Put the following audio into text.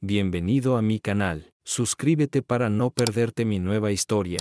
Bienvenido a mi canal, suscríbete para no perderte mi nueva historia.